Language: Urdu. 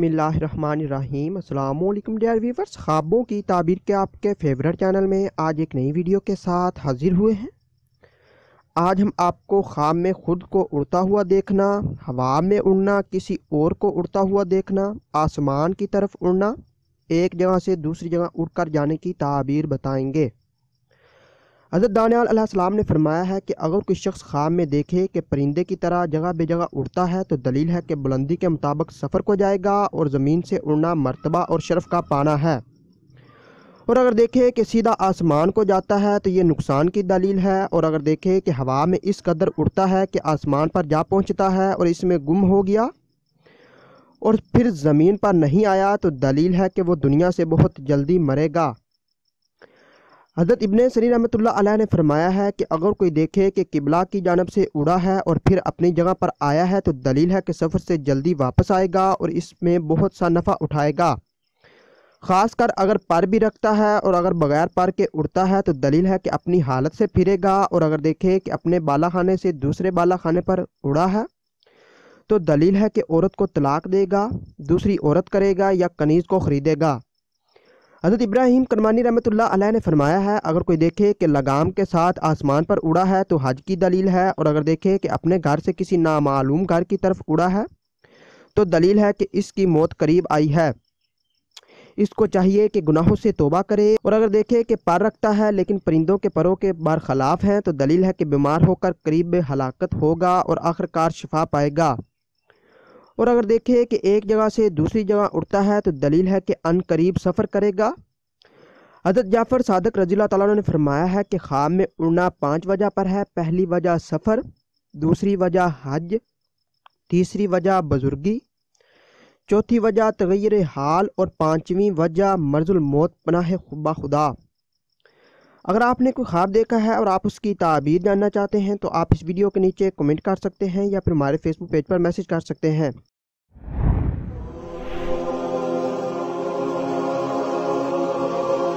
بسم اللہ الرحمن الرحیم السلام علیکم ڈیئر ویورز خوابوں کی تعبیر کے آپ کے فیورٹ چینل میں آج ایک نئی ویڈیو کے ساتھ حاضر ہوئے ہیں آج ہم آپ کو خواب میں خود کو اڑتا ہوا دیکھنا ہوا میں اڑنا کسی اور کو اڑتا ہوا دیکھنا آسمان کی طرف اڑنا ایک جگہ سے دوسری جگہ اڑ کر جانے کی تعبیر بتائیں گے حضرت دانیال علیہ السلام نے فرمایا ہے کہ اگر کوئی شخص خواب میں دیکھے کہ پرندے کی طرح جگہ بے جگہ اڑتا ہے تو دلیل ہے کہ بلندی کے مطابق سفر کو جائے گا اور زمین سے اڑنا مرتبہ اور شرف کا پانا ہے اور اگر دیکھے کہ سیدھا آسمان کو جاتا ہے تو یہ نقصان کی دلیل ہے اور اگر دیکھے کہ ہوا میں اس قدر اڑتا ہے کہ آسمان پر جا پہنچتا ہے اور اس میں گم ہو گیا اور پھر زمین پر نہیں آیا تو دلیل ہے کہ وہ دنیا سے بہت جلدی مرے گا حضرت ابن سری رحمۃ اللہ علیہ نے فرمایا ہے کہ اگر کوئی دیکھے کہ قبلہ کی جانب سے اڑا ہے اور پھر اپنی جگہ پر آیا ہے تو دلیل ہے کہ سفر سے جلدی واپس آئے گا اور اس میں بہت سا نفع اٹھائے گا خاص کر اگر پر بھی رکھتا ہے اور اگر بغیر پر کے اڑتا ہے تو دلیل ہے کہ اپنی حالت سے پھرے گا اور اگر دیکھے کہ اپنے بالا خانے سے دوسرے بالا خانے پر اڑا ہے تو دلیل ہے کہ عورت کو طلاق دے گا دوسری عورت کرے گا یا کنیز کو خریدے گا حضرت ابراہیم کنمانی رحمۃ اللہ علیہ نے فرمایا ہے اگر کوئی دیکھے کہ لگام کے ساتھ آسمان پر اڑا ہے تو حج کی دلیل ہے اور اگر دیکھے کہ اپنے گھر سے کسی نامعلوم گھر کی طرف اڑا ہے تو دلیل ہے کہ اس کی موت قریب آئی ہے اس کو چاہیے کہ گناہوں سے توبہ کرے اور اگر دیکھے کہ پر رکھتا ہے لیکن پرندوں کے پروں کے بار خلاف ہیں تو دلیل ہے کہ بیمار ہو کر قریب ہلاکت ہوگا اور آخر کار شفا پائے گا اور اگر دیکھے کہ ایک جگہ سے دوسری جگہ اڑتا ہے تو دلیل ہے کہ ان قریب سفر کرے گا حضرت جعفر صادق رضی اللہ تعالیٰ نے فرمایا ہے کہ خواب میں اڑنا پانچ وجہ پر ہے پہلی وجہ سفر دوسری وجہ حج تیسری وجہ بزرگی چوتھی وجہ تغیر حال اور پانچویں وجہ مرض الموت پناہ خبا خدا اگر آپ نے کوئی خواب دیکھا ہے اور آپ اس کی تعبیر جاننا چاہتے ہیں تو آپ اس ویڈیو کے نیچے کمنٹ کر سکتے ہیں یا پھر ہمارے فیس بک پیج پر میسج کر سکتے ہیں